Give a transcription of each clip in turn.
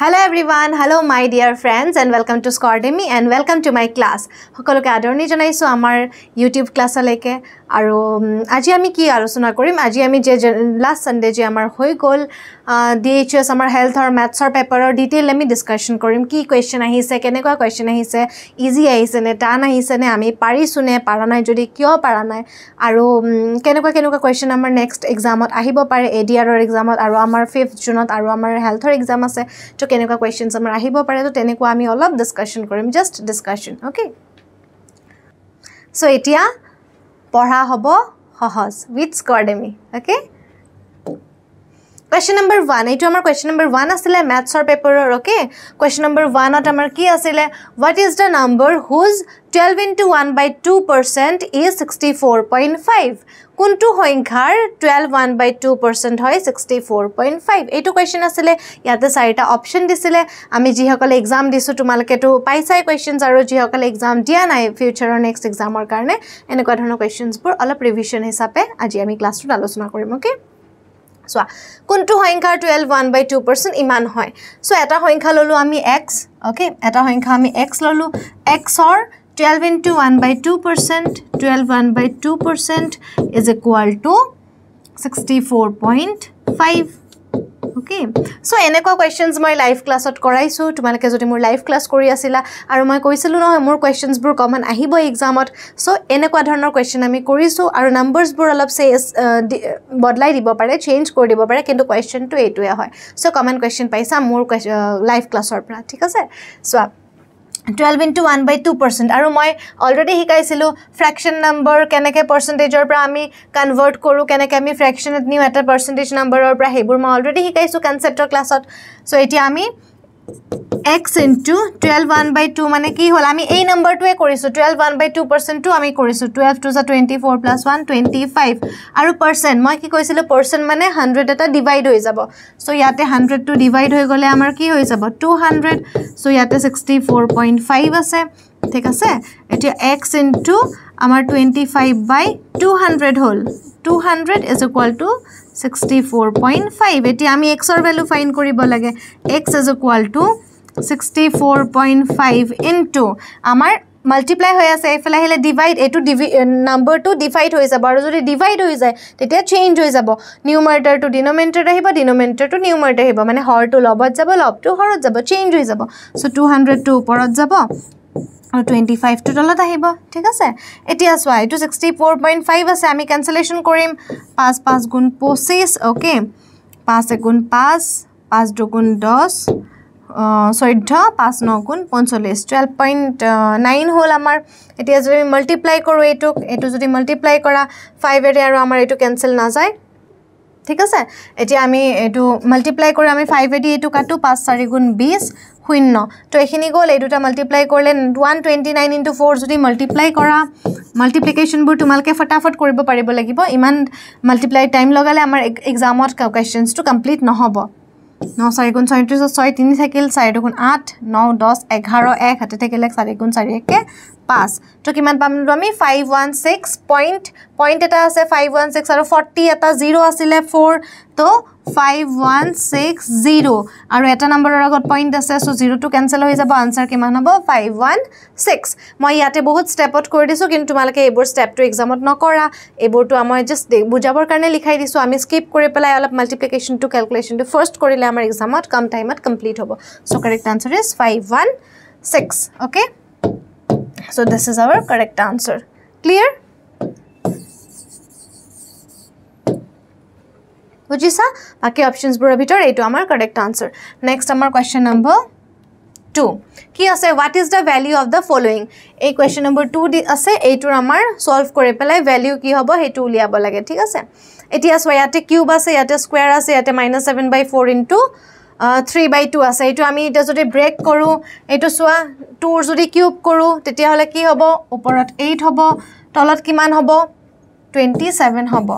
Hello everyone, hello my dear friends and welcome to Scordemy and welcome to my class. সকলোকে আদৰণি জনাইছোঁ আমাৰ YouTube ক্লাছলৈকে আৰু আজি আমি কি আলোচনা কৰিম আজি আমি যে লাষ্ট ছানডে যে আমাৰ হৈ গ'ল ডি এইচ এছ আমাৰ হেল্থৰ মেথছৰ পেপাৰৰ ডিটেইল আমি ডিছকাশ্যন কৰিম কি কুৱেশ্যন আহিছে কেনেকুৱা কুৱেশ্যন আহিছে ইজি আহিছেনে টান আহিছেনে আমি পাৰিছোঁনে পাৰা নাই যদি কিয় পাৰা নাই আৰু কেনেকুৱা কেনেকুৱা কুৱেশ্যন আমাৰ নেক্সট এক্সামত আহিব পাৰে এ ডি আৰৰ এক্সামত আৰু আমাৰ ফিফ্থ জুনত আৰু আমাৰ হেল্থৰ এক্সাম আছে ত' কেনেকুৱা কুৱেশ্যনছ আমাৰ আহিব পাৰে ত' তেনেকুৱা আমি অলপ ডিছকাশ্যন কৰিম জাষ্ট ডিছকাশ্যন অ'কে চ' এতিয়া পঢ়া হ'ব সহজ with score okay question number one এইটো আমাৰ কুৱেশ্যন নম্বৰ ওৱান আছিলে মেথছৰ পেপাৰৰ অ'কে কুৱেশ্যন নম্বৰ ওৱানত আমাৰ কি আছিলে what is the number whose twelve into one by two percent is sixty four point five কোনটো সংখ্যাৰ twelve one by two percent হয় ছিক্সটি ফ'ৰ পইণ্ট ফাইভ এইটো question আছিলে ইয়াতে চাৰিটা অপশ্যন দিছিলে আমি যিসকলে এক্সাম দিছোঁ তোমালোকেতো পাইছাই কুৱেশ্যনছ আৰু যিসকলে এক্সাম দিয়া নাই ফিউচাৰৰ নেক্সট এক্সামৰ কাৰণে এনেকুৱা ধৰণৰ কুৱেশ্যনছবোৰ অলপ ৰিভিশ্যন হিচাপে আজি আমি ক্লাছটোত আলোচনা কৰিম অ'কে চোৱা কোনটো সংখ্যাৰ twelve one by two percent ইমান হয় চ' এটা সংখ্যা ল'লোঁ আমি এক্স অ'কে এটা সংখ্যা আমি এক্স ল'লোঁ এক্সৰ twelve into one by two percent twelve one by two percent is equal to sixty four point five কি চ' এনেকুৱা কুৱেশ্যনছ মই লাইভ ক্লাছত কৰাইছোঁ তোমালোকে যদি মোৰ লাইভ ক্লাছ কৰি আছিলা আৰু মই কৈছিলোঁ নহয় মোৰ কুৱেশ্যনছবোৰ কমন আহিব এক্সামত চ' এনেকুৱা ধৰণৰ কুৱেশ্যন আমি কৰিছোঁ আৰু নাম্বাৰছবোৰ অলপ চে uh, বদলাই দিব পাৰে চেঞ্জ কৰি দিব পাৰে কিন্তু কুৱেশ্যনটো এইটোৱে হয় চ' কমন কুৱেশ্যন পাইছা মোৰ লাইভ ক্লাছৰ uh, পৰা ঠিক আছে চোৱা twelve into one by two percent আৰু মই অলৰেডি শিকাইছিলোঁ ফ্ৰেকশ্যন নম্বৰ কেনেকৈ পাৰ্চেণ্টেজৰ পৰা আমি কনভাৰ্ট কৰোঁ কেনেকৈ আমি ফ্ৰেকশ্যনত নিওঁ এটা পাৰ্চেণ্টেজ নম্বৰৰ পৰা সেইবোৰ মই অলৰেডি শিকাইছোঁ কনচেপ্টৰ ক্লাছত চ' এতিয়া আমি x into twelve one by two মানে কি হ'ল আমি এই নম্বৰটোৱে কৰিছোঁ টুৱেল্ভ ওৱান বাই টু পাৰ্চেণ্টটো আমি কৰিছোঁ টুৱেল্ভ টু জা twenty four plus one twenty five আৰু পাৰ্চেণ্ট মই কি কৈছিলোঁ পাৰ্চেণ্ট মানে হাণ্ড্ৰেড এটা ডিভাইড হৈ যাব চ' ইয়াতে হাণ্ড্ৰেডটো ডিভাইড হৈ গ'লে আমাৰ কি হৈ যাব টু হাণ্ড্ৰেড চ' ইয়াতে ছিক্সটি ফ'ৰ পইণ্ট ফাইভ আছে ঠিক আছে এতিয়া এক্স ইনটু আমাৰ twenty five by two hundred হ'ল two hundred is equal to sixty four point five इतना आम एक्सर भेल्यू फाइन कर लगे x is equal to sixty four point five into आम মাল্টিপ্লাই হৈ আছে ডিভাইড এইটো ডিভি নাম্বাৰটো ডিভাইড হৈ যাব আৰু যদি ডিভাইড হৈ যায় তেতিয়া চেঞ্জ হৈ যাব নিউমাৰ্টাৰটো ডিনমেণ্টাৰত আহিব ডিনমেণ্টাৰটো নিউমাৰ্টাৰ আহিব মানে হৰটো লবত যাব লবটো হৰত যাব চেঞ্জ হৈ যাব চ' টু হাণ্ড্ৰেডটো ওপৰত যাব টুৱেণ্টি ফাইভটো তলত আহিব ঠিক আছে এতিয়া চোৱা এইটো ছিক্সটি ফ'ৰ পইণ্ট ফাইভ আছে আমি কেঞ্চেলেশ্যন কৰিম পাঁচ পাঁচ গুণ পঁচিছ অ'কে পাঁচ এগুণ পাঁচ পাঁচ দুগুণ দহ চৈধ্য পাঁচ ন গুণ পঞ্চল্লিছ টুৱেল্ভ পইণ্ট নাইন হ'ল আমাৰ এতিয়া যদি মাল্টিপ্লাই কৰোঁ এইটোক এইটো যদি মাল্টিপ্লাই কৰা ফাইভেৰে আৰু আমাৰ এইটো কেনচেল নাযায় ঠিক আছে এতিয়া আমি এইটো মাল্টিপ্লাই কৰি আমি ফাইভেদি এইটো কাটো পাঁচ চাৰি গুণ বিছ শূন্য তো এইখিনি গ'ল এই দুটা মাল্টিপ্লাই কৰিলে one twenty nine into four যদি মাল্টিপ্লাই কৰা মাল্টিপ্লিকেশ্যনবোৰ তোমালোকে ফটাফট কৰিব পাৰিব লাগিব ইমান মাল্টিপ্লাই টাইম লগালে আমাৰ এক্সামত কুৱেশ্যনছটো কমপ্লিট নহ'ব ন চাৰি গুণ ছয়ত্ৰিছ ছয় তিনি থাকিল চাৰি দুগুণ আঠ ন দহ এঘাৰ এক হাতে থাকিলে চাৰি গুণ চাৰি একে পাঁচ তো কিমান পাম আমি five one six point point এটা আছে ফাইভ ওৱান ছিক্স আৰু ফৰ্টি এটা জিৰ' আছিলে ফ'ৰ ত' ফাইভ ওৱান ছিক্স জিৰ' আৰু এটা নম্বৰৰ আগত পইণ্ট আছে চ' জিৰ'টো কেঞ্চেল হৈ যাব আনচাৰ কিমান হ'ব ফাইভ ওৱান ছিক্স মই ইয়াতে বহুত ষ্টেপত কৰি দিছোঁ কিন্তু তোমালোকে এইবোৰ ষ্টেপটো এক্সামত নকৰা এইবোৰটো আমাৰ জাষ্ট বুজাবৰ কাৰণে লিখাই দিছোঁ আমি স্কিপ কৰি পেলাই অলপ মাল্টিপ্লিকেশ্যনটো কেলকুলেশ্যনটো ফাৰ্ষ্ট কৰিলে আমাৰ এক্সামত কম টাইমত কমপ্লিট হ'ব so' correct answer is five one six okay so' this is our correct answer clear বুজিছা বাকী অপচনছবোৰৰ ভিতৰত এইটো আমাৰ কাৰেক্ট আনচাৰ নেক্সট আমাৰ কুৱেশ্যন নম্বৰ টু কি আছে what is the value of the following এই কুৱেশ্যন নম্বৰ টু দি আছে এইটোৰ আমাৰ ছল্ভ কৰি পেলাই ভেলিউ কি হ'ব সেইটো উলিয়াব লাগে ঠিক আছে এতিয়া চোৱা ইয়াতে কিউব আছে ইয়াতে স্কুৱেৰ আছে ইয়াতে minus seven by four into three by two আছে এইটো আমি এতিয়া যদি ব্ৰেক কৰোঁ এইটো চোৱা টুৰ যদি কিউব কৰোঁ তেতিয়াহ'লে কি হ'ব ওপৰত এইট হ'ব তলত কিমান হ'ব টুৱেণ্টি ছেভেন হ'ব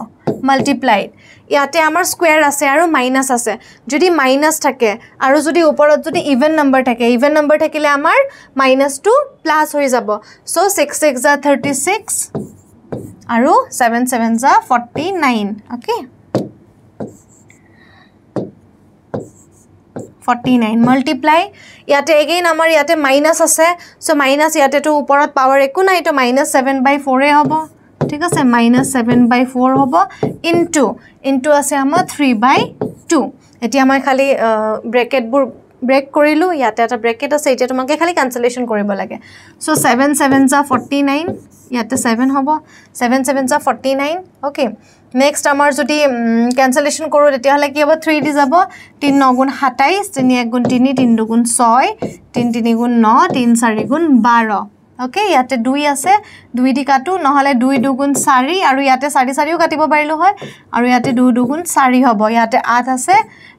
মাল্টিপ্লাইড ইয়াতে আমাৰ স্কুৱেৰ আছে আৰু মাইনাছ আছে যদি মাইনাছ থাকে আৰু যদি ওপৰত যদি ইভেন নম্বৰ থাকে ইভেন নম্বৰ থাকিলে আমাৰ মাইনাছটো প্লাছ হৈ যাব চ' ছিক্স ছিক্স যা থাৰ্টি ছিক্স আৰু ছেভেন ছেভেন যা forty nine okay forty nine multiply ইয়াতে এগেইন আমাৰ ইয়াতে মাইনাছ আছে চ' মাইনাছ ইয়াতেতো ওপৰত পাৱাৰ একো নাই তো মাইনাছ ছেভেন বাই ফ'ৰে হ'ব ঠিক আছে মাইনাছ ছেভেন বাই ফ'ৰ হ'ব ইনটু ইনটু আছে আমাৰ থ্ৰী বাই টু এতিয়া মই খালী ব্ৰেকেটবোৰ ব্ৰেক কৰিলোঁ ইয়াতে এটা ব্ৰেকেট আছে এতিয়া তোমাকে খালী কেঞ্চেলেশ্যন কৰিব লাগে চ' ছেভেন ছেভেন জা ফৰ্টি নাইন ইয়াতে ছেভেন হ'ব ছেভেন ছেভেন জা ফৰ্টি নাইন অ'কে নেক্সট আমাৰ যদি কেঞ্চেলেশ্যন কৰোঁ তেতিয়াহ'লে কি হ'ব থ্ৰী দি যাব তিনি ন গুণ সাতাইছ তিনি এক গুণ তিনি তিনি দুগুণ ছয় তিনি তিনি গুণ ন তিনি চাৰি গুণ বাৰ অ'কে ইয়াতে দুই আছে দুই দি কাটোঁ নহ'লে দুই দুগুণ চাৰি আৰু ইয়াতে চাৰি চাৰিও কাটিব পাৰিলোঁ হয় আৰু ইয়াতে দুই দুগুণ চাৰি হ'ব ইয়াতে আঠ আছে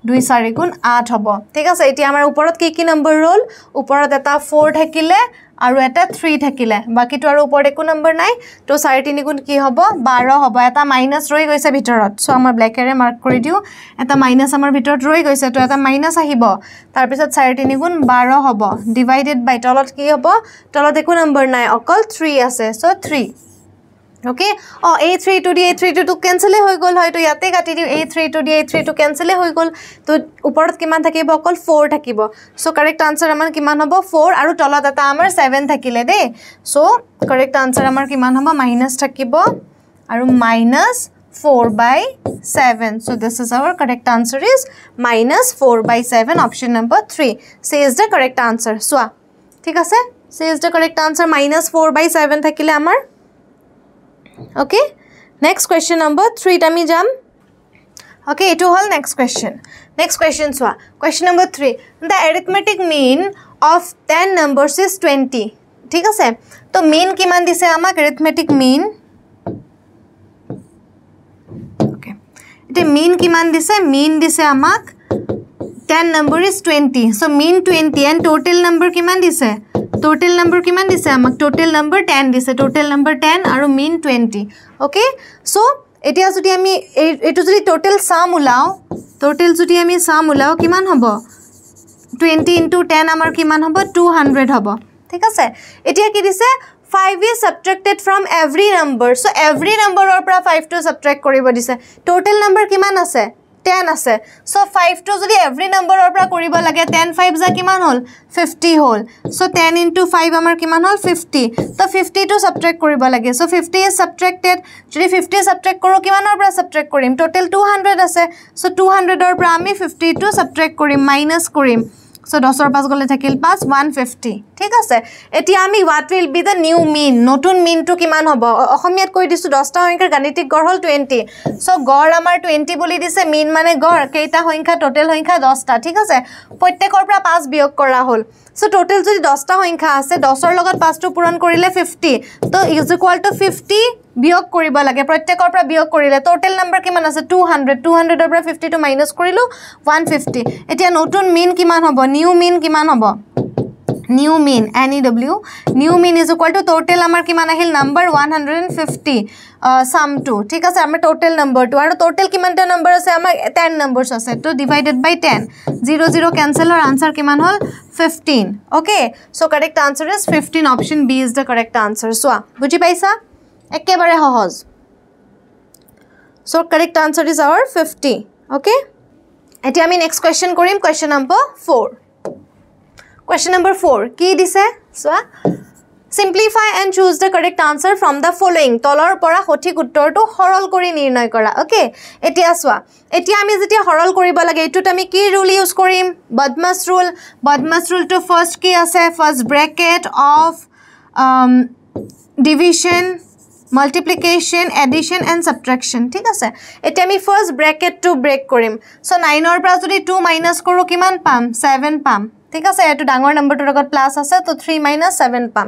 দুই চাৰি গুণ আঠ হ'ব ঠিক আছে এতিয়া আমাৰ ওপৰত কি কি নম্বৰ ৰ'ল ওপৰত এটা ফ'ৰ থাকিলে আৰু এটা থ্ৰী থাকিলে বাকীটো আৰু ওপৰত একো নম্বৰ নাই তো চাৰে তিনি গুণ কি হ'ব বাৰ হ'ব এটা মাইনাছ ৰৈ গৈছে ভিতৰত চ' আমাৰ ব্লেকেৰে মাৰ্ক কৰি দিওঁ এটা মাইনাছ আমাৰ ভিতৰত ৰৈ গৈছে তো এটা মাইনাছ আহিব তাৰপিছত চাৰে তিনি গুণ বাৰ হ'ব ডিভাইডেড বাই তলত কি হ'ব তলত একো নম্বৰ নাই অকল থ্ৰী আছে চ' থ্ৰী অ'কে অঁ এই থ্ৰী টু ডি এই থ্ৰী টুটো কেঞ্চেলেই হৈ গ'ল হয়তো ইয়াতে কাটি দিওঁ এই থ্ৰী টু ডি এই থ্ৰী টু কেঞ্চেলেই হৈ গ'ল তো ওপৰত কিমান থাকিব অকল ফ'ৰ থাকিব চ' কাৰেক্ট আনচাৰ আমাৰ কিমান হ'ব ফ'ৰ আৰু তলত এটা আমাৰ ছেভেন থাকিলে দেই চ' কাৰেক্ট আনচাৰ আমাৰ কিমান হ'ব মাইনাছ থাকিব আৰু minus four by seven so' this is our correct answer is minus four by seven option number three C is the correct answer চোৱা ঠিক আছে C is the correct answer minus four by seven থাকিলে আমাৰ okay next question number 3 টা আমি জাম okay এট হোল next question next question question number 3 the arithmetic mean of 10 numbers is 20 ঠিক আছে তো মিন কি মান দিছে আমাক অ্যারিথমেটিক মিন ওকে এটা মিন কি মান দিছে মিন দিছে আমাক 10 number is 20 so mean 20 and total number কি মান দিছে টোটেল নম্বৰ কিমান দিছে আমাক টোটেল নম্বৰ টেন দিছে টোটেল নম্বৰ টেন আৰু মেইন টুৱেণ্টি অ'কে চ' এতিয়া যদি আমি এই এইটো যদি টোটেল চাম ওলাওঁ টোটেল যদি আমি চাম ওলাওঁ কিমান হ'ব টুৱেণ্টি ইণ্টু টেন আমাৰ কিমান হ'ব টু হাণ্ড্ৰেড হ'ব ঠিক আছে এতিয়া কি দিছে five is subtracted from every number so' every নম্বৰৰ পৰা ফাইভটো ছাবট্ৰেক্ট কৰিব দিছে টোটেল নম্বৰ কিমান আছে টেন আছে চ' ফাইভটো যদি এভৰি নম্বৰৰ পৰা কৰিব লাগে টেন ফাইভ যা কিমান হ'ল ফিফটি হ'ল চ' টেন ইণ্টু ফাইভ আমাৰ কিমান হ'ল ফিফটি ত' ফিফটিটো ছাবট্ৰেক্ট কৰিব লাগে চ' ফিফটি ইজ ছাবট্ৰেক্টেড যদি ফিফটি ছাবট্ৰেক্ট কৰোঁ কিমানৰ পৰা ছাবট্ৰেক্ট কৰিম ট'টেল টু হাণ্ড্ৰেড আছে চ' টু হাণ্ড্ৰেডৰ পৰা আমি ফিফটিটো ছাবট্ৰেক্ট কৰিম মাইনাছ কৰিম একশো দশর পাঁচ গলে থাকিল পাঁচ ওয়ান ফিফটি ঠিক আছে এটা আমি what will be the new mean নতুন মিনট কি হব কই দিছো দশটা সংখ্যার গাণিতিক গড় হল টুয়েন্টি সো গড় আমার টুয়েন্টি বলে দিছে মিন মানে গড় কেইটা সংখ্যা টোটেল সংখ্যা দশটা ঠিক আছে প্রত্যেকের পাঁচ বিয়োগ করা হল সো টোটেল যদি দশটা সংখ্যা আছে দশের পাঁচটা পূরণ করলে ফিফটি তো ইজ ইকুয়াল টু ফিফটি বিয়োগ করব লাগে প্রত্যেকের বিয়োগ করলে টোটেল নাম্বার কিমান আছে টু হান্ড্রেড টু হান্ড্রেডের ফিফটি টু মাইনাস করলো ওয়ান ফিফটি এটা নতুন মিন কিমান হব নিউ মিন কিমান হব new mean new new mean is equal to total amar ki mana hil number 150 uh, sum to thik ase amar total number to aro total ki manta number ase amar 10 numbers ase to divided by 10 0 0 cancel or answer ki man hol 15 okay so correct answer is 15 option b is the correct answer so buji paisa ekke bare hohoz so correct answer is our 50 okay এতিয়া আমি next question কৰিম question number 4 question number four কি দিছে চোৱা simplify and choose the correct answer from the following তলৰ পৰা সঠিক উত্তৰটো সৰল কৰি নিৰ্ণয় কৰা অ'কে এতিয়া চোৱা এতিয়া আমি যেতিয়া সৰল কৰিব লাগে এইটোত আমি কি ৰুল ইউজ কৰিম বদমাছ ৰুল বদমাছ ৰুলটো ফাৰ্ষ্ট কি আছে first bracket of division multiplication addition and subtraction ঠিক আছে এতিয়া আমি ফাৰ্ষ্ট ব্ৰেকেটটো ব্ৰেক কৰিম চ' নাইনৰ পৰা যদি টু মাইনাছ কৰোঁ কিমান পাম ছেভেন পাম ঠিক আছে এইটো ডাঙৰ নম্বৰটোৰ লগত প্লাছ আছে তো থ্ৰী মাইনাছ ছেভেন পাম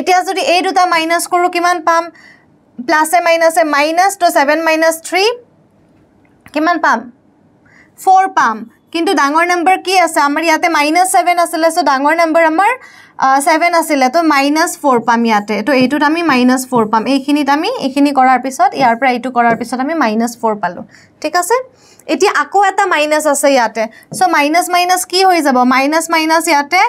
এতিয়া যদি এই দুটা মাইনাছ কৰোঁ কিমান পাম প্লাছে মাইনাছে মাইনাছ তো ছেভেন মাইনাছ থ্ৰী কিমান পাম ফ'ৰ পাম কিন্তু ডাঙৰ নম্বৰ কি আছে আমাৰ ইয়াতে মাইনাছ ছেভেন আছিলে চ' ডাঙৰ নম্বৰ আমাৰ ছেভেন আছিলে তো মাইনাছ ফ'ৰ পাম ইয়াতে তো এইটোত আমি মাইনাছ ফ'ৰ পাম এইখিনিত আমি এইখিনি কৰাৰ পিছত ইয়াৰ পৰা এইটো কৰাৰ পিছত আমি মাইনাছ ফ'ৰ পালোঁ ঠিক আছে এতিয়া আকৌ এটা মাইনাছ আছে ইয়াতে চ' মাইনাছ মাইনাছ কি হৈ যাব মাইনাছ মাইনাছ ইয়াতে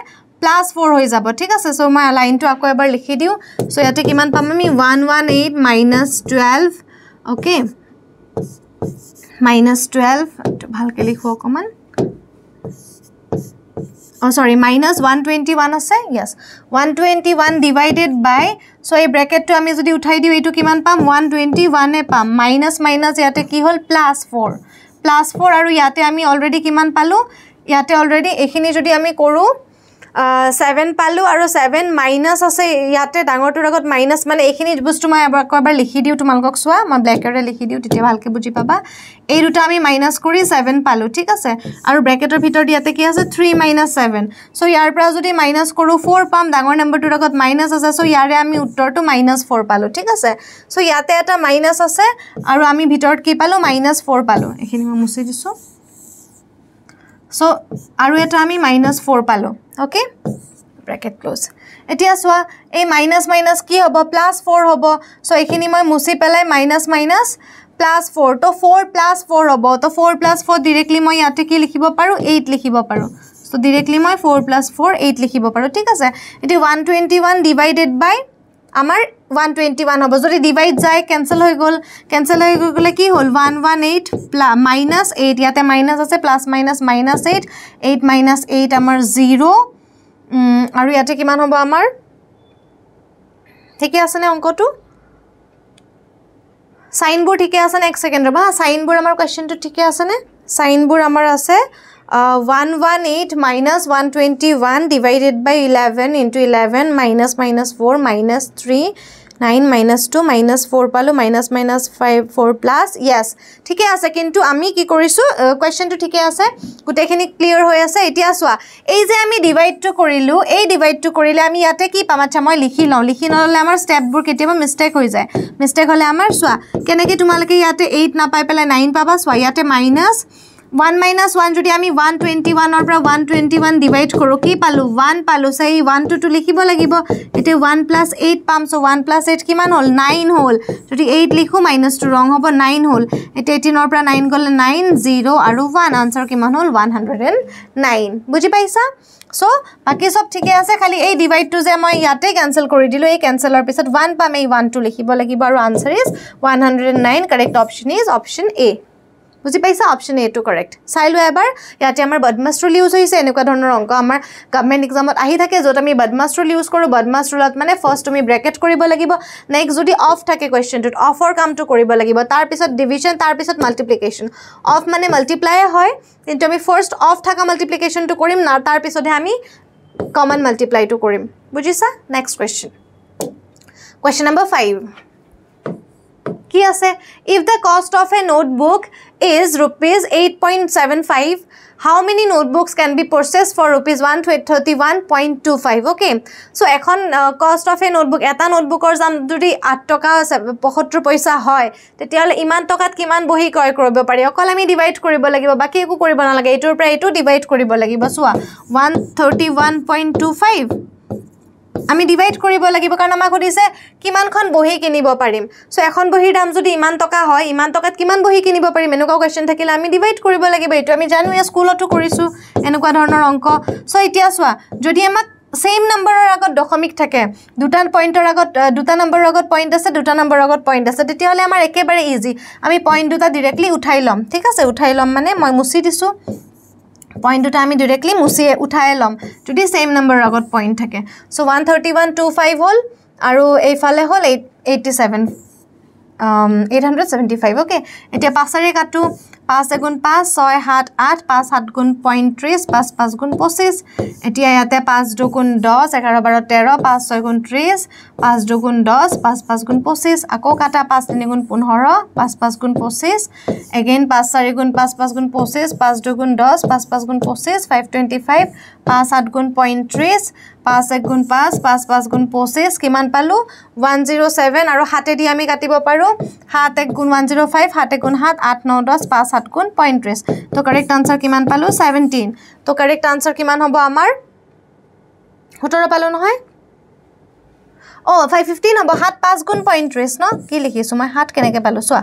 প্লাছ ফ'ৰ হৈ যাব ঠিক আছে চ' মই লাইনটো আকৌ এবাৰ লিখি দিওঁ চ' ইয়াতে কিমান পাম আমি one one eight minus twelve okay minus twelve ভালকৈ লিখোঁ অকণমান অঁ চৰি মাইনাছ ওৱান টুৱেণ্টি ওৱান আছে yes one twenty one divided by so' এই ব্ৰেকেটটো আমি যদি উঠাই দিওঁ এইটো কিমান পাম ওৱান টুৱেণ্টি ওৱানে পাম মাইনাছ মাইনাছ ইয়াতে কি হ'ল প্লাছ ফ'ৰ প্লাছ ফ'ৰ আৰু ইয়াতে আমি অলৰেডি কিমান পালোঁ ইয়াতে অলৰেডি এইখিনি যদি আমি কৰোঁ ছেভেন পালোঁ আৰু ছেভেন মাইনাছ আছে ইয়াতে ডাঙৰটোৰ আগত মাইনাছ মানে এইখিনি বস্তু মই আকৌ এবাৰ লিখি দিওঁ তোমালোকক চোৱা মই ব্লেকেৰে লিখি দিওঁ তেতিয়া ভালকৈ বুজি পাবা এই দুটা আমি মাইনাছ কৰি ছেভেন পালোঁ ঠিক আছে আৰু ব্ৰেকেটৰ ভিতৰত ইয়াতে কি আছে থ্ৰী মাইনাছ ছেভেন চ' ইয়াৰ পৰা যদি মাইনাছ কৰোঁ ফ'ৰ পাম ডাঙৰ নম্বৰটোৰ আগত মাইনাছ আছে চ' ইয়াৰে আমি উত্তৰটো মাইনাছ ফ'ৰ পালোঁ ঠিক আছে চ' ইয়াতে এটা মাইনাছ আছে আৰু আমি ভিতৰত কি পালোঁ মাইনাছ ফ'ৰ পালোঁ এইখিনি মই মুচি দিছোঁ সো আৰু এটা আমি মাইনাছ ফ'ৰ পালোঁ অ'কে ব্ৰেকেট ক্লোজ এতিয়া চোৱা এই মাইনাছ মাইনাছ কি হ'ব প্লাছ ফ'ৰ হ'ব চ' এইখিনি মই মুচি পেলাই মাইনাছ মাইনাছ প্লাছ ফ'ৰ ত' ফ'ৰ প্লাছ ফ'ৰ হ'ব ত' ফ'ৰ প্লাছ ফ'ৰ ডিৰেক্টলি মই ইয়াতে কি লিখিব পাৰোঁ এইট লিখিব পাৰোঁ চ' ডিৰেক্টলি মই ফ'ৰ প্লাছ ফ'ৰ এইট লিখিব পাৰোঁ ঠিক আছে এতিয়া one twenty one divided by আমাৰ ওৱান টুৱেণ্টি ওৱান হ'ব যদি ডিভাইড যায় কেঞ্চেল হৈ গ'ল কেঞ্চেল হৈ গৈ গ'লে কি হ'ল one one eight plus minus eight ইয়াতে মাইনাছ আছে plus minus minus eight eight minus eight আমাৰ জিৰ' আৰু ইয়াতে কিমান হ'ব আমাৰ ঠিকে আছেনে অংকটো চাইনবোৰ ঠিকে আছেনে এক ছেকেণ্ড ৰ'বা চাইনবোৰ আমাৰ কুৱেশ্যনটো ঠিকে আছেনে চাইনবোৰ আমাৰ আছে one one eight minus one twenty one divided by eleven into eleven minus minus four minus three nine minus two minus four পালোঁ minus minus five four plus yes ঠিকে আছে কিন্তু আমি কি কৰিছোঁ কুৱেশ্যনটো ঠিকে আছে গোটেইখিনি ক্লিয়াৰ হৈ আছে এতিয়া চোৱা এই যে আমি ডিভাইডটো কৰিলোঁ এই ডিভাইডটো কৰিলে আমি ইয়াতে কি পাম আচ্ছা মই লিখি লওঁ লিখি নল'লে আমাৰ ষ্টেপবোৰ কেতিয়াবা মিষ্টেক হৈ যায় মিষ্টেক হ'লে আমাৰ চোৱা কেনেকৈ তোমালোকে ইয়াতে এইট নাপাই পেলাই নাইন পাবা চোৱা ইয়াতে মাইনাছ 1 minus 1 जोड़ी आमी 121 और प्रा 121 divide करो की पालू 1 पालू सही 1 to 2 लिखी बोला की बो इते 1 plus 8 पाम सो 1 plus 8 की मान होल 9 होल जोड़ी 8 लिखो minus 2 wrong हो पर 9 होल इते 18 और प्रा 9 गोल 9 0 अरु 1 answer की मान होल 109 बुझी पाईसा so, बाकी सब ठीक है ऐसे खाली ए डिवाइड टू जे मैं यात्रे कैंसल करी दिलो ए कैंसल और पिसत वन पामे वन टू लिखी बोला कि बार answer is 109 correct option is option A বুজি পাইছা অপশ্যন এইটো কাৰেক্ট চাই লোৱা এবাৰ ইয়াতে আমাৰ বদমাষ্ট্ৰল ইউজ হৈছে এনেকুৱা ধৰণৰ অংক আমাৰ গভমেণ্ট এক্সামত আহি থাকে য'ত আমি বদমাষ্ট্ৰল ইউজ কৰোঁ বদমাষ্ট্ৰলত মানে ফাৰ্ষ্ট তুমি ব্ৰেকেট কৰিব লাগিব নেক্সট যদি অফ থাকে কুৱেশ্যনটোত অফৰ কামটো কৰিব লাগিব তাৰপিছত ডিভিজন তাৰপিছত মাল্টিপ্লিকেশ্যন অফ মানে মাল্টিপ্লাই হয় কিন্তু আমি ফাৰ্ষ্ট অফ থকা মাল্টিপ্লিকেশ্যনটো কৰিম না তাৰপিছতহে আমি কমন মাল্টিপ্লাইটো কৰিম বুজিছা next question question number five কি আছে if the cost of a notebook is rupees eight point seven five how many notebooks can be purchased for rupees one thirty one point two five okay so' এখন cost of a notebook এটা নোটবুকৰ দাম যদি আঠ টকা পঁয়সত্তৰ পইচা হয় তেতিয়াহ'লে ইমান টকাত কিমান বহি ক্ৰয় কৰিব পাৰি অকল আমি ডিভাইড কৰিব লাগিব বাকী একো কৰিব নালাগে এইটোৰ পৰা এইটো ডিভাইড কৰিব লাগিব চোৱা one thirty one point two five আমি ডিভাইড কৰিব লাগিব কাৰণ আমাক সুধিছে কিমানখন বহী কিনিব পাৰিম চ' এখন বহীৰ দাম যদি ইমান টকা হয় ইমান টকাত কিমান বহী কিনিব পাৰিম এনেকুৱা কুৱেশ্যন থাকিলে আমি ডিভাইড কৰিব লাগিব এইটো আমি জানো এই স্কুলতো কৰিছোঁ এনেকুৱা ধৰণৰ অংক চ' এতিয়া চোৱা যদি আমাক ছেইম নম্বৰৰ আগত দশমিক থাকে দুটা পইণ্টৰ আগত দুটা নম্বৰৰ আগত পইণ্ট আছে দুটা নম্বৰৰ আগত পইণ্ট আছে তেতিয়াহ'লে আমাৰ একেবাৰে ইজি আমি পইণ্ট দুটা ডিৰেক্টলি উঠাই ল'ম ঠিক আছে উঠাই ল'ম মানে মই মুচি দিছোঁ পইণ্ট দুটা আমি ডিৰেক্টলি মুচি উঠাই ল'ম যদি ছেইম নাম্বাৰৰ আগত পইণ্ট থাকে so' one thirty one two five হ'ল আৰু এইফালে হ'ল eight eighty seven eight hundred seventy five okay এতিয়া পাছেৰে কাটো পাঁচ এগুণ পাঁচ ছয় সাত আঠ পাঁচ সাত গুণ পঁয়ত্ৰিছ পাঁচ পাঁচ গুণ পঁচিছ এতিয়া ইয়াতে পাঁচ দুগুণ দহ এঘাৰ বাৰ তেৰ পাঁচ ছয় গুণ ত্ৰিছ পাঁচ দুগুণ দহ পাঁচ পাঁচ গুণ পঁচিছ আকৌ কাটা পাঁচ তিনি গুণ পোন্ধৰ পাঁচ পাঁচ গুণ পঁচিছ এগেইন পাঁচ চাৰি গুণ পাঁচ পাঁচ গুণ পঁচিছ পাঁচ দুগুণ দহ পাঁচ পাঁচ গুণ পঁচিছ ফাইভ টুৱেণ্টি ফাইভ পাঁচ সাত গুণ পঁয়ত্ৰিছ পাঁচ এক গুণ পাঁচ পাঁচ পাঁচ গুণ পঁচিছ কিমান পালোঁ ওৱান জিৰ' ছেভেন আৰু হাতেদি আমি কাটিব পাৰোঁ সাত এক গুণ ওৱান জিৰ' ফাইভ সাত এক গুণ সাত আঠ ন দহ পাঁচ সাত গুণ পঁয়ত্ৰিছ ত' কাৰেক্ট আনচাৰ কিমান পালোঁ ছেভেণ্টিন ত' কাৰেক্ট আনচাৰ কিমান হ'ব আমাৰ সোতৰ পালোঁ নহয় অঁ ফাইভ ফিফটিন হ'ব সাত পাঁচ গুণ পঁয়ত্ৰিছ ন কি লিখিছোঁ মই সাত কেনেকৈ পালোঁ চোৱা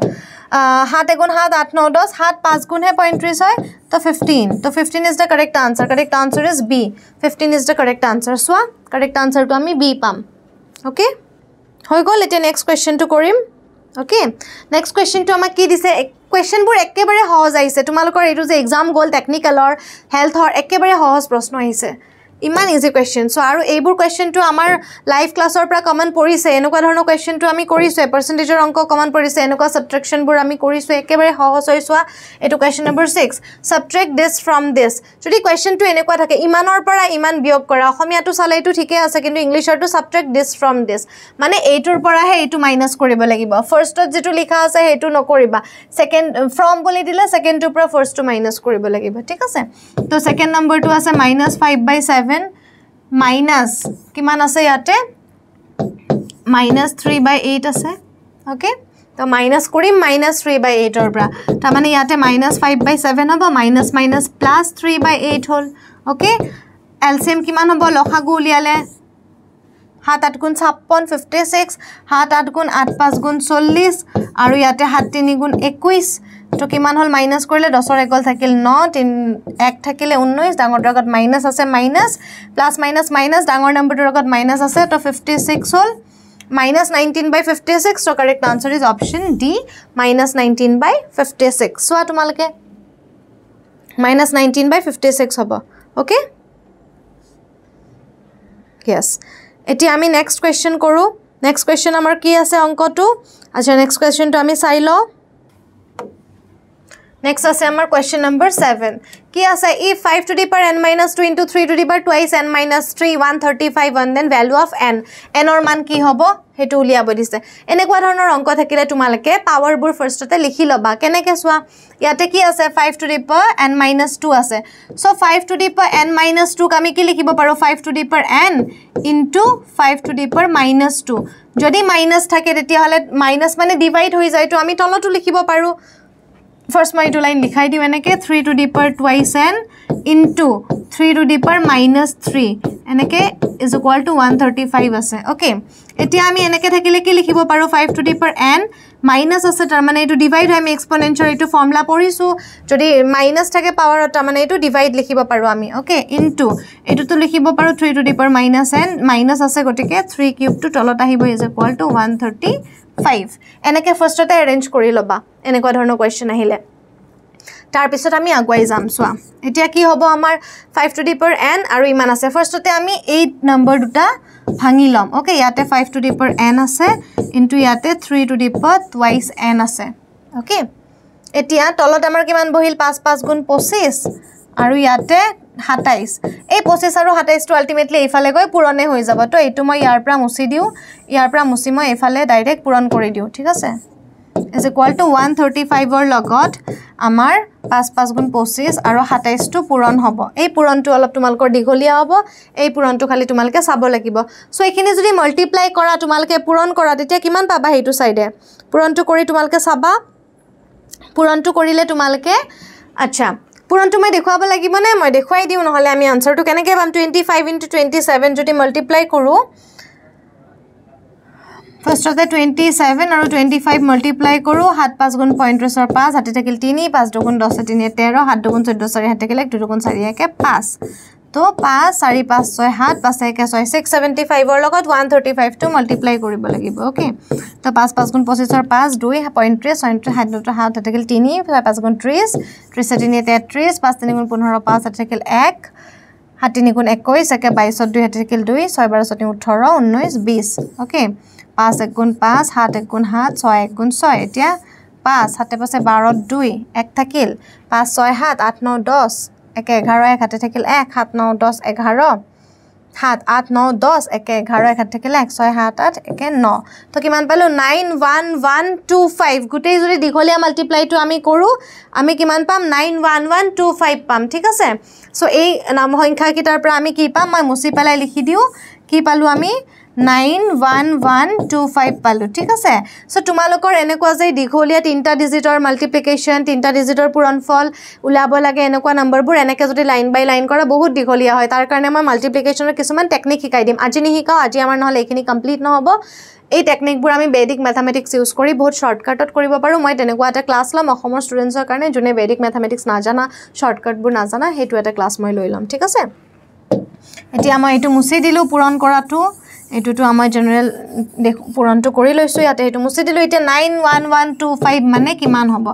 সাত এগুণ সাত আঠ ন দহ সাত পাঁচ গুণহে পঁয়ত্ৰিছ হয় তো ফিফটিন তো fifteen is the correct answer correct answer is B fifteen is the correct answer চোৱা কাৰেক্ট আনচাৰটো আমি বি পাম অ'কে হৈ গ'ল এতিয়া নেক্সট কুৱেশ্যনটো কৰিম অ'কে নেক্সট কুৱেশ্যনটো আমাক কি দিছে কুৱেশ্যনবোৰ একেবাৰে সহজ আহিছে তোমালোকৰ এইটো যে এক্সাম গ'ল টেকনিকেলৰ হেল্থৰ একেবাৰে সহজ প্ৰশ্ন আহিছে ইমান ইজি কুৱেশ্যন চ' আৰু এইবোৰ কুৱেশ্যনটো আমাৰ লাইভ ক্লাছৰ পৰা কমন পৰিছে এনেকুৱা ধৰণৰ কুৱেশ্যনটো আমি কৰিছোঁ পাৰ্চেণ্টেজৰ অংক কমন পৰিছে এনেকুৱা ছাবট্ৰেকশ্যনবোৰ আমি কৰিছোঁ একেবাৰে সহজ হৈ চোৱা এইটো question number six subtract this from this যদি কুৱেশ্যনটো এনেকুৱা থাকে ইমানৰ পৰা ইমান বিয়োগ কৰা অসমীয়াটো চালে এইটো ঠিকেই আছে কিন্তু ইংলিছৰটো ছাবট্ৰেক্ট ডিছ ফ্ৰম দিছ মানে এইটোৰ পৰাহে এইটো মাইনাছ কৰিব লাগিব ফাৰ্ষ্টত যিটো লিখা আছে সেইটো নকৰিবা ছেকেণ্ড ফ্ৰম বুলি দিলে ছেকেণ্ডটোৰ পৰা ফাৰ্ষ্টটো মাইনাছ কৰিব লাগিব ঠিক আছে তো ছেকেণ্ড নম্বৰটো আছে minus five by seven 7 minus kiman ase yate minus 3 by 8 ase okay to minus kurim minus 3 by 8 or bra tamane yate minus 5 by 7 hobo minus minus plus 3 by 8 hol okay lcm kiman hobo lohagu uliale 7 8 gun 56 7 8 gun 8 5 gun 40 aru yate 7 3 gun 21 তো কিমান হ'ল minus কৰিলে দহৰ এক গ'ল থাকিল ন তিন এক থাকিলে ঊনৈছ ডাঙৰ লগত মাইনাছ আছে মাইনাছ প্লাছ মাইনাছ মাইনাছ ডাঙৰ নম্বৰটোৰ লগত মাইনাছ আছে তো ফিফটি ছিক্স হ'ল minus nineteen by fifty six তো correct answer is option D minus nineteen by fifty six চোৱা তোমালোকে minus nineteen by fifty six হ'ব অ'কে য়েছ এতিয়া আমি নেক্সট কুৱেশ্যন কৰোঁ নেক্সট কুৱেশ্যন আমাৰ কি আছে অংকটো আচ্ছা নেক্সট কুৱেশ্যনটো আমি চাই লওঁ নেক্সট আছে আমাৰ কুৱেশ্যন নম্বৰ ছেভেন কি আছে e five to the power n minus two into three two the power twice n minus three one thirty five one then value of n এনৰ মান কি হ'ব সেইটো উলিয়াব দিছে এনেকুৱা ধৰণৰ অংক থাকিলে তোমালোকে পাৱাৰবোৰ ফাৰ্ষ্টতে লিখি ল'বা কেনেকৈ চোৱা ইয়াতে কি আছে five to the power n minus two আছে so' five to the power n minus টুক আমি কি লিখিব পাৰোঁ five to the power n into five to the power minus two যদি মাইনাছ থাকে তেতিয়াহ'লে মাইনাছ মানে ডিভাইড হৈ যায়তো আমি তলতো লিখিব পাৰোঁ ফাৰ্ষ্ট মই এইটো লাইন লিখাই দিওঁ এনেকৈ three to the power twice and into three to the power minus three এনেকৈ is equal to one thirty five আছে অ'কে এতিয়া আমি এনেকৈ থাকিলে কি লিখিব পাৰোঁ five to the power n minus আছে তাৰমানে এইটো ডিভাইড হয় আমি এক্সপনেঞ্চিয়েল এইটো ফৰ্মুলা পঢ়িছোঁ যদি মাইনাছ থাকে পাৱাৰত তাৰমানে এইটো ডিভাইড লিখিব পাৰোঁ আমি অ'কে ইন টু এইটোতো লিখিব পাৰোঁ three two the power minus n minus আছে গতিকে থ্ৰী কিউবটো তলত আহিব is equal to one thirty five এনেকৈ ফাৰ্ষ্টতে এৰেঞ্জ কৰি ল'বা এনেকুৱা ধৰণৰ কুৱেশ্যন আহিলে তাৰপিছত আমি আগুৱাই যাম চোৱা এতিয়া কি হ'ব আমাৰ five to the power n আৰু ইমান আছে ফাৰ্ষ্টতে আমি এইট নম্বৰ দুটা ভাঙি ল'ম অ'কে ইয়াতে ফাইভ টু ডিপৰ এন আছে ইনটু ইয়াতে three to the power twice n আছে অ'কে এতিয়া তলত আমাৰ কিমান বহিল পাঁচ পাঁচ গুণ পঁচিছ আৰু ইয়াতে সাতাইছ এই পঁচিছ আৰু সাতাইছটো আল্টিমেটলি এইফালে গৈ পূৰণে হৈ যাব তো এইটো মই ইয়াৰ পৰা মুচি দিওঁ ইয়াৰ পৰা মুচি মই এইফালে ডাইৰেক্ট পূৰণ কৰি দিওঁ ঠিক আছে is equal to 135 or logot amar pas pas gun posis aro hatais to puron hobo. A puron to alap to malko digolia hobo, a puron to kali to malka sabolakibo. So a kinizuri multiply kora to malke puron kora de tekiman baba he to side. Puron to kori to malka saba puron to korile to malke acha. Puron to my dekwabala gibone, my dekwai di unholami answer to can I give 25 into 27 to multiply kuru. ফাৰ্ষ্টতে twenty seven আৰু twenty five multiply কৰোঁ সাত পাঁচ গুণ পঁয়ত্ৰিছৰ পাঁচ হাতে থাকিলে তিনি পাঁচ দুগুণ দহে তিনি তেৰ সাত দুগুণ চৈধ্য চাৰি হাতে থাকিলে দুই দুগুণ চাৰি একে পাঁচ তো পাঁচ চাৰি পাঁচ ছয় সাত পাঁচ একে ছয় ছিক্স ছেভেণ্টি ফাইভৰ লগত ওৱান থাৰ্টি ফাইভটো মাল্টিপ্লাই কৰিব লাগিব অ'কে তো পাঁচ পাঁচ গুণ পঁচিছৰ পাঁচ দুই পঁয়ত্ৰিছ ছয়ত্ৰিছ সাত দুটা সাত হাতে থাকিল তিনি ছয় পাঁচ গুণ ত্ৰিছ ত্ৰিছে তিনি তেত্ৰিছ পাঁচ তিনি গুণ পোন্ধৰ পাঁচ হাতে থাকিল এক সাত তিনি গুণ একৈছ একে বাইছত দুই হাতে থাকিল দুই ছয় বাৰ ছয় তিনি ওঠৰ ঊনৈছ বিছ অ'কে পাঁচ এক গুণ পাঁচ সাত একগুণ সাত ছয় এক গুণ ছয় এতিয়া পাঁচ সাতে পাঁচে বাৰ দুই এক থাকিল পাঁচ ছয় সাত আঠ ন দহ একে এঘাৰ এক হাতে থাকিল এক সাত ন দহ এঘাৰ সাত আঠ ন দহ একে এঘাৰ এক হাতে থাকিলে এক ছয় সাত আঠ একে ন তো কিমান পালোঁ nine one one two five গোটেই যদি দীঘলীয়া মাল্টিপ্লাইটো আমি কৰোঁ আমি কিমান পাম nine one one two five পাম ঠিক আছে চ' এই নাম সংখ্যাকেইটাৰ পৰা আমি কি পাম মই মুচি পেলাই লিখি দিওঁ কি পালোঁ আমি nine one one two five পালোঁ ঠিক আছে চ' তোমালোকৰ এনেকুৱা যে দীঘলীয়া তিনিটা ডিজিটৰ মাল্টিপ্লিকেশ্যন তিনিটা ডিজিটৰ পূৰণফল ওলাব লাগে এনেকুৱা নম্বৰবোৰ এনেকৈ যদি লাইন বাই লাইন কৰা বহুত দীঘলীয়া হয় তাৰ কাৰণে মই মাল্টিপ্লিকেশ্যনৰ কিছুমান টেকনিক শিকাই দিম আজি নিশিকাওঁ আজি আমাৰ নহ'লে এইখিনি কমপ্লিট নহ'ব এই টেকনিকবোৰ আমি বেদিক মেথামেটিক্স ইউজ কৰি বহুত শ্বৰ্টকাটত কৰিব পাৰোঁ মই তেনেকুৱা এটা ক্লাছ ল'ম অসমৰ ষ্টুডেণ্টছৰ কাৰণে যোনে বেদিক মেথামেটিক্স নাজানা শ্বৰ্টকাটবোৰ নাজানা সেইটো এটা ক্লাছ মই লৈ ল'ম ঠিক আছে এতিয়া মই এইটো মুচি দিলোঁ পূৰণ কৰাটো এইটোতো আমাৰ জেনেৰেল দেখ পূৰণটো কৰি লৈছোঁ ইয়াতে এইটো মুচি দিলোঁ এতিয়া nine one one two five মানে কিমান হ'ব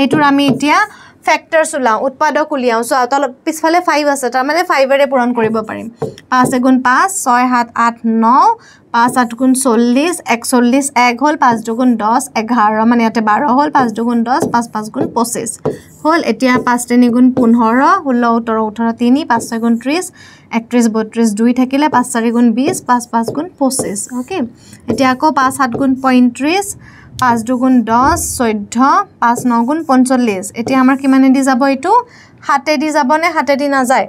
এইটোৰ আমি এতিয়া ফেক্টৰ ওলাওঁ উৎপাদক উলিয়াওঁ চ' তলত পিছফালে ফাইভ আছে তাৰমানে ফাইভেৰে পূৰণ কৰিব পাৰিম পাঁচ এগুণ পাঁচ ছয় সাত আঠ ন পাঁচ গুণ চল্লিছ একচল্লিছ এক হ'ল পাঁচ দুগুণ দহ এঘাৰ মানে ইয়াতে বাৰ হ'ল পাঁচ দুগুণ দহ পাঁচ পাঁচ গুণ পঁচিছ হ'ল এতিয়া পাঁচ তিনিগুণ পোন্ধৰ ষোল্ল সোতৰ ওঠৰ তিনি পাঁচ ছয়গুণ ত্ৰিছ একত্ৰিছ বত্ৰিছ দুই থাকিলে পাঁচ গুণ বিছ পাঁচ পাঁচ গুণ পঁচিছ অ'কে এতিয়া আকৌ পাঁচ গুণ পঁয়ত্ৰিছ পাঁচ দুগুণ দহ চৈধ্য পাঁচ ন গুণ পঞ্চল্লিছ এতিয়া আমাৰ কিমানেদি যাব এইটো সাতেদি যাবনে সাতেদি নাযায়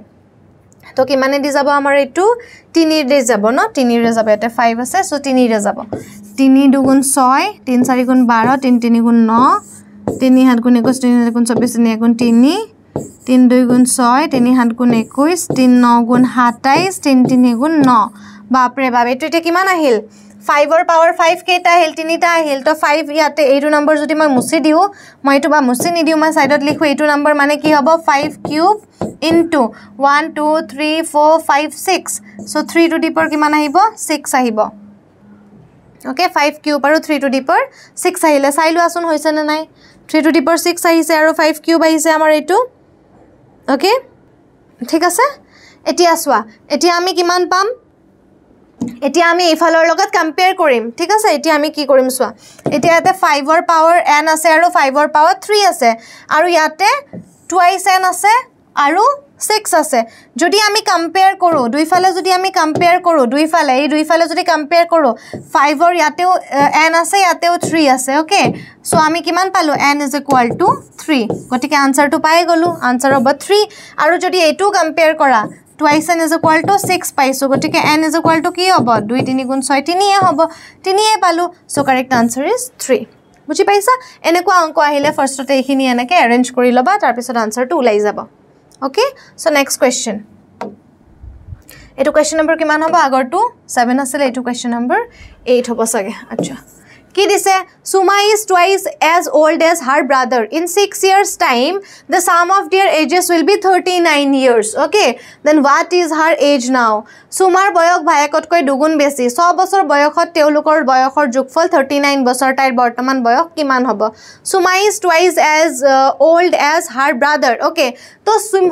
তো কিমানেদি যাব আমাৰ এইটো দি যাব ন তিনিৰে যাব ইয়াতে ফাইভ আছে চ' তিনিৰে যাব তিনি দুগুণ ছয় তিনি চাৰি গুণ বাৰ তিনি তিনি গুণ ন তিনি সাত গুণ একৈছ তিনি চাৰি গুণ চৌব্বিছ তিনি এগুণ তিনি তিনি দুই গুণ ছয় তিনি সাত গুণ একৈছ তিনি ন গুণ সাতাইছ তিনি তিনি গুণ ন বাপৰে বাপ এইটো এতিয়া কিমান আহিল ফাইভৰ পাৱাৰ ফাইভ কেইটা আহিল তিনিটা আহিল তো ফাইভ ইয়াতে এইটো নম্বৰ যদি মই মুচি দিওঁ মই এইটো বা মুচি নিদিওঁ মই ছাইডত লিখোঁ এইটো নম্বৰ মানে কি হ'ব five cube into one two three four five six so' three to the power কিমান আহিব ছিক্স আহিব অ'কে ফাইভ কিউব আৰু থ্ৰী টু ডিপৰ ছিক্স আহিলে চাই লোৱাচোন হৈছেনে নাই থ্ৰী টু ডিপৰ ছিক্স আহিছে আৰু ফাইভ কিউব আহিছে আমাৰ এইটো অ'কে ঠিক আছে এতিয়া চোৱা এতিয়া আমি কিমান পাম এতিয়া আমি ইফালৰ লগত কম্পেয়াৰ কৰিম ঠিক আছে এতিয়া আমি কি কৰিম চোৱা এতিয়া ইয়াতে ফাইভৰ পাৱাৰ এন আছে আৰু ফাইভৰ পাৱাৰ থ্ৰী আছে আৰু ইয়াতে টুৱাইচ এন আছে আৰু ছিক্স আছে যদি আমি কম্পেয়াৰ কৰোঁ দুইফালে যদি আমি কম্পেয়াৰ কৰোঁ দুইফালে এই দুইফালে যদি কম্পেয়াৰ কৰোঁ ফাইভৰ ইয়াতেও এন আছে ইয়াতেও থ্ৰী আছে অ'কে চ' আমি কিমান পালোঁ n is equal to three গতিকে আনচাৰটো পাই গ'লোঁ আনচাৰ হ'ব থ্ৰী আৰু যদি এইটোও কম্পেয়াৰ কৰা twice n is equal to six পাইছোঁ গতিকে এন ইজ ইকুৱেল টু কি হ'ব দুই তিনি গুণ ছয় তিনিয়ে হ'ব তিনিয়ে পালোঁ so' correct answer is three বুজি পাইছা এনেকুৱা অংক আহিলে ফাৰ্ষ্টতে এইখিনি এনেকৈ এৰেঞ্জ কৰি ল'বা তাৰপিছত আনচাৰটো ওলাই যাব অ'কে চ' নেক্সট কুৱেশ্যন এইটো কুৱেশ্যন নম্বৰ কিমান হ'ব আগৰটো ছেভেন আছিলে এইটো কুৱেশ্যন নম্বৰ এইট হ'ব চাগে আচ্ছা কি দিছে Suma is twice as old as her brother in six years time the sum of their ages will be thirty nine years okay then what is her age now সুমাৰ বয়স ভায়েকতকৈ দুগুণ বেছি ছবছৰ বয়সত তেওঁলোকৰ বয়সৰ যোগফল থাৰ্টি নাইন বছৰ তাইৰ বৰ্তমান বয়স কিমান হ'ব Suma is twice as old as her brother okay তো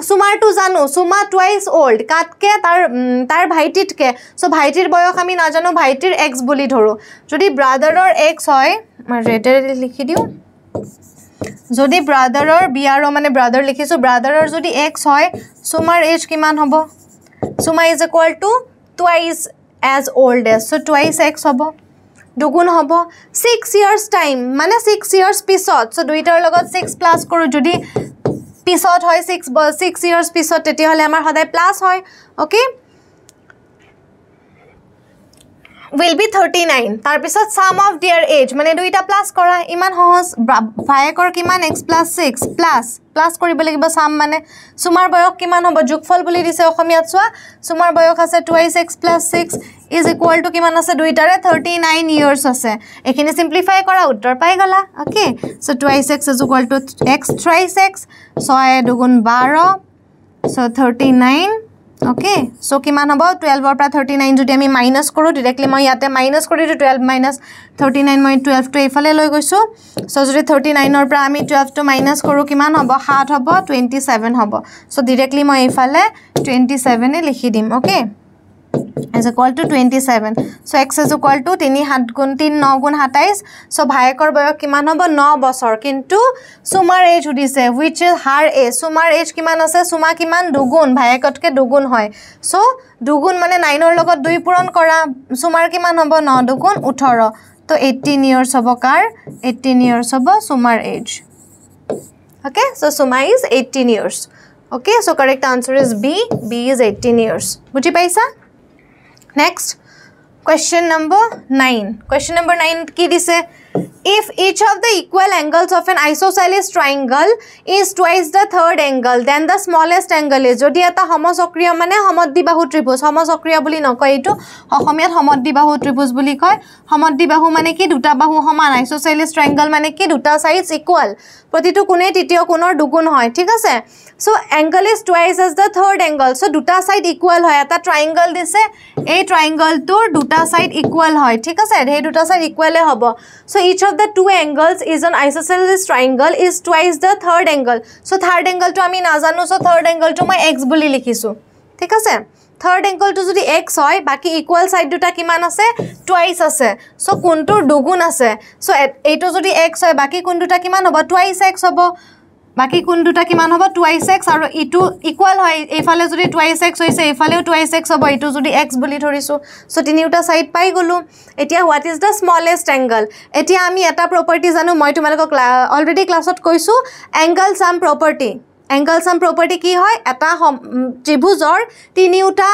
সুমাৰটো জানো সুমা টুৱাইজ অল্ড কাতকৈ তাৰ তাৰ ভাইটিতকৈ চ' ভাইটিৰ বয়স আমি নাজানো ভাইটিৰ এক্স বুলি ধৰোঁ যদি ব্ৰাদাৰৰ এক্স হয় ৰেটেৰে লিখি দিওঁ যদি ব্ৰাদাৰৰ বি আৰ অ' মানে ব্ৰাদাৰ লিখিছোঁ ব্ৰাদাৰৰ যদি এক্স হয় চুমাৰ এজ কিমান হ'ব Suma is equal to twice as old as so' twice x হ'ব দুগুণ হ'ব ছিক্স ইয়াৰ্ছ টাইম মানে ছিক্স ইয়াৰ্ছ পিছত চ' দুইটাৰ লগত ছিক্স প্লাছ কৰোঁ যদি পিছত হয় ছিক্স ছিক্স ইয়াৰ্ছ পিছত তেতিয়াহ'লে আমাৰ সদায় প্লাছ হয় অ'কে will be 39 তাৰ পিছত sum of their age মানে দুইটা প্লাস কৰা ইমান সহজ ভায়েকৰ কিমান x 6 প্লাস প্লাস কৰিব লাগিব sum মানে সুমাৰ বয়স কিমান হ'ব যোগফল বুলি দিছে অসমীয়াত সোৱা সুমাৰ বয়স আছে 2x 6 is equal to কিমান আছে দুইটাৰে 39 ইয়াৰ্স আছে এখিনি সিম্পলিফাই কৰা উত্তৰ পাই গলা okay so 2x is equal to x 3x 6 দুগুণ 12 সো 39 অ'কে চ' কিমান হ'ব টুৱেলভৰ পৰা থাৰ্টি নাইন যদি আমি মাইনাছ কৰোঁ ডিৰেক্টলি মই ইয়াতে মাইনাছ কৰি দিওঁ টুৱেলভ মাইনাছ থাৰ্টি নাইন মই টুৱেলভটো এইফালে লৈ গৈছোঁ চ' যদি থাৰ্টি নাইনৰ পৰা আমি টুৱেলভটো মাইনাছ কৰোঁ কিমান হ'ব সাত হ'ব টুৱেণ্টি ছেভেন হ'ব চ' ডিৰেক্টলি মই এইফালে টুৱেণ্টি ছেভেনে লিখি দিম okay is equal to twenty seven so' x is equal to তিনি সাত গুণ তিনি ন গুণ সাতাইছ চ' ভায়েকৰ বয়স কিমান হ'ব ন বছৰ কিন্তু চুমাৰ এজ সুধিছে হুইচ ইজ হাৰ এজ চুমাৰ এজ কিমান আছে চুমা কিমান দুগুণ ভায়েকতকৈ দুগুণ হয় চ' দুগুণ মানে নাইনৰ লগত দুই পূৰণ কৰা চুমাৰ কিমান হ'ব ন দুগুণ ওঠৰ ত' এইটিন ইয়েৰ্ছ হ'ব কাৰ এইটিন ইয়েৰ্ছ হ'ব চুমাৰ as okay so' Suma is eighteen years okay so' correct answer is B B is eighteen years বুজি পাইছা next question number nine question number nine की दिस है if each of the equal angles of an isosceles triangle is twice the third angle then the smallest angle is jodi eta homosocriya mane homoddi bahu tribhus homosocriya boli nokoy etu ahomiyat homoddi bahu tribhus boli koy homoddi bahu mane ki duta bahu homan isosceles triangle mane ki duta sides equal protitu kune titiyo kunor dugun hoy thik ase so angle is twice as the third angle so duta side equal hoy eta triangle dise ei triangle tur duta side equal hoy thik ase ei duta side equal e hobo so each of the two angles is an isosceles triangle is twice the third angle. So third angle to I mean as so third angle to my x bully likisu. Take a Third angle to the x hoy, baki equal side to kiman ase, twice ase. So kuntu dugun ase. So a to the x hoy, baki kuntu takiman, but twice x hobo. বাকী কোন দুটা কিমান হ'ব twice x আৰু ইটো equal হয় এইফালে যদি টুৱাইছ এক্স হৈছে এইফালেও টুৱাইছ এক্স হ'ব এইটো যদি এক্স বুলি ধৰিছোঁ চ' তিনিওটা ছাইড পাই গ'লোঁ এতিয়া what is the smallest angle এতিয়া আমি এটা প্ৰপাৰ্টি জানো মই তোমালোকক অলৰেডি ক্লাছত কৈছোঁ angle sum property angle sum property কি হয় এটা ত্ৰিভুজৰ তিনিওটা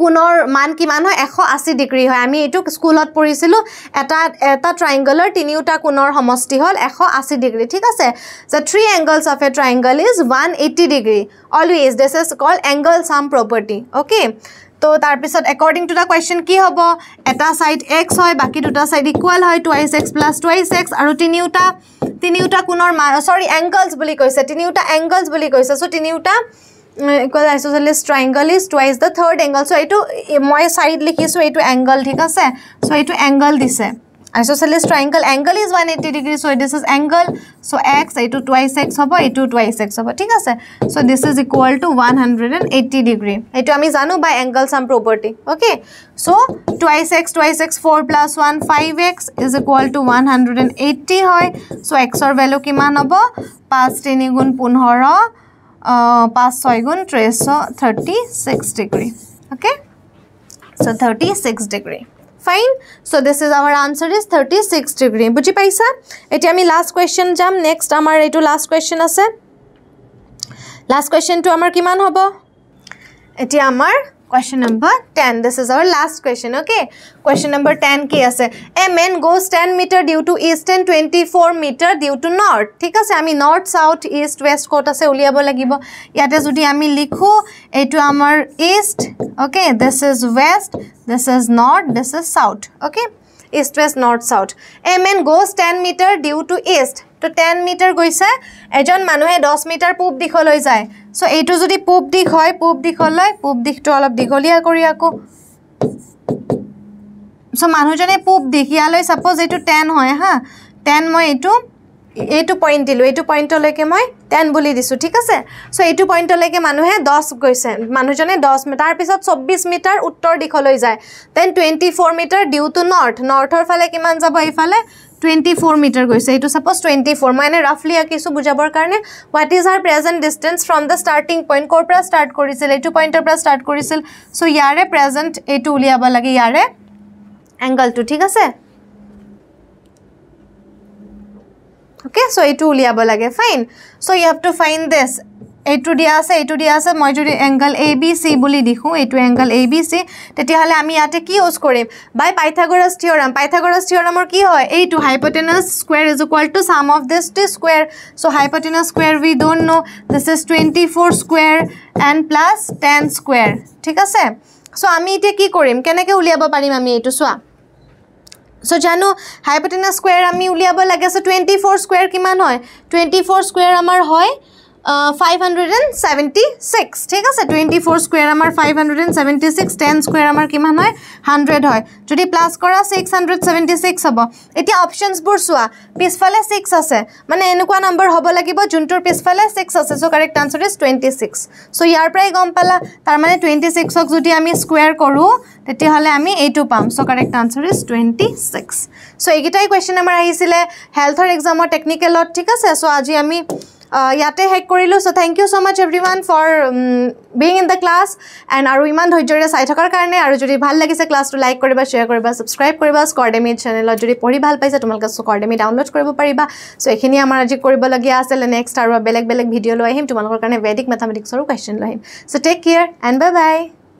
কোণৰ মান কিমান হয় এশ আশী ডিগ্ৰী হয় আমি এইটো স্কুলত পঢ়িছিলোঁ এটা এটা ট্ৰাইংগলৰ তিনিওটা কোণৰ সমষ্টি হ'ল এশ আশী ডিগ্ৰী ঠিক আছে যে three angles of a triangle is one eighty degree always this is call angle sum property okay তো তাৰপিছত একৰ্ডিং টু দ্য কুৱেশ্যন কি হ'ব এটা ছাইড এক্স হয় বাকী দুটা ছাইড ইকুৱেল হয় twice x plus twice x আৰু তিনিওটা তিনিওটা কোণৰ মা চৰি এংগলছ বুলি কৈছে তিনিওটা এংগলছ বুলি কৈছে চ' তিনিওটা equal isosceles triangle is twice the third angle so এইটো মই side লিখিছো এইটো angle ঠিক আছে so এইটো angle দিছে isosceles triangle angle is 180 degree so this is angle so x এইটো twice x হ'ব এইটো twice x হ'ব ঠিক আছে so this is equal to 180 degree এইটো আমি জানো by angle sum property okay so twice x twice x 4 plus 1 5x is equal to 180 হয় so x ৰ value কিমান হ'ব 5 3 গুণ 15 পাঁচ ছয় গুণ ত্ৰেছ thirty six degree okay so' thirty six degree fine so' this is আমাৰ answer is thirty six degree বুজি পাইছা এতিয়া আমি লাষ্ট কুৱেশ্যন যাম নেক্সট আমাৰ এইটো লাষ্ট কুৱেশ্যন আছে লাষ্ট কুৱেশ্যনটো আমাৰ কিমান হ'ব এতিয়া আমাৰ question number 10 this is our last question okay question number 10 কি আছে a man goes 10 meter due to east and 24 meter due to north ঠিক আছে আমি north south east west ক'ত আছে উলিয়াব লাগিব ইয়াতে যদি আমি লিখো এইটো আমাৰ east okay this is west this is north this is south okay east west north south a man goes 10 meter due to east to 10 meter গৈছে এজন মানুহে 10 মিটাৰ পূব দিশলৈ যায় সো এই যদি পূব দিক হয় পূব দিক হলে পূব দিকট অল্প দীঘলীয়া করে আক সো মানুষজনে পূব দিক ইয়ালে সাপোজ এই টেন হয় হ্যাঁ টেন মানে এই এই পয়েন্ট দিল এই পয়েন্টলেক মই টেন বলে দিছো ঠিক আছে সো এই পয়েন্টলেক মানুষে দশ গেছে মানুষজনে দশ তারপর চব্বিশ মিটার উত্তর দিকলে যায় then twenty four metre due to north নর্থর ফলে কি যাব এইফালে টুৱেণ্টি ফ'ৰ মিটাৰ গৈছে সেইটো চাপ'জ টুৱেণ্টি ফ'ৰ মই এনে ৰাফলি আঁকিছোঁ বুজাবৰ কাৰণে what is our present distance from the starting point ক'ৰ পৰা ষ্টাৰ্ট কৰিছিল এইটো পইণ্টৰ পৰা ষ্টাৰ্ট কৰিছিল চ' ইয়াৰে প্ৰেজেণ্ট এইটো উলিয়াব লাগে ইয়াৰে এংগলটো ঠিক আছে অ'কে চ' এইটো উলিয়াব লাগে fine so' you have to find this এইটো দিয়া আছে এইটো দিয়া আছে মই যদি এংগল এ বি চি বুলি দেখো এইটো এংগল এ বি সি তেতিয়াহলে আমি ইয়াতে কি ইউজ কৰিম বাই পাইথাগোরাস থিওরাম পাইথাগোরাস থিওরামর কি হয় এইটো hypotenuse square is equal to sum of this two square so hypotenuse square we don't know this is twenty four square and plus ten square ঠিক আছে সো আমি এতিয়া কি করিম কেনেকে উলিয়াব পাৰিম আমি এইটো চোৱা চ' জানো হাইপটেনা স্কুৱেৰ আমি উলিয়াব লাগে চ' টুৱেণ্টি ফ'ৰ স্কুৱেৰ কিমান হয় টুৱেণ্টি ফ'ৰ স্কুৱেৰ আমাৰ হয় 576 ঠিক আছে 24 স্কুৱেৰ আমাৰ 576 10 স্কুৱেৰ আমাৰ কিমান হয় 100 হয় যদি প্লাস কৰা 676 হ'ব এতিয়া অপচনছ বৰ সোৱা পিছফালে 6 আছে মানে এনেকুৱা নম্বৰ হ'ব লাগিব যোনটোৰ পিছফালে 6 আছে so correct answer is 26 so ইয়াৰ পৰাই গম পালা তাৰ মানে 26 ক যদি আমি স্কুৱেৰ কৰো তেতিয়া হলে আমি এটো পাম so correct answer is 26 so এইকেইটাই কোৱেশ্চন আমাৰ আহিছিলে হেলথৰ এক্সামৰ টেকনিকেলত ঠিক আছে সো আজি আমি ইয়াতে শেষ কৰিলোঁ so' thank you so' much every one for being in the class and আৰু ইমান ধৈৰ্যৰে চাই থকাৰ কাৰণে আৰু যদি ভাল লাগিছে ক্লাছটো লাইক কৰিবা শ্বেয়াৰ কৰিবা ছাবস্ক্ৰাইব কৰিবা স্কৰডেমি চেনেলত যদি পঢ়ি ভাল পাইছে তোমালোকে স্কৰ্ডেমি ডাউনলোড কৰিব পাৰিবা চ' এইখিনি আমাৰ আজি কৰিবলগীয়া আছিলে নেক্সট আৰু বেলেগ বেলেগ ভিডিঅ' লৈ আহিম তোমালোকৰ কাৰণে বেডিক মেথামেটিক্সৰো কুৱেশ্যন লৈ আহিম so' take care and bye by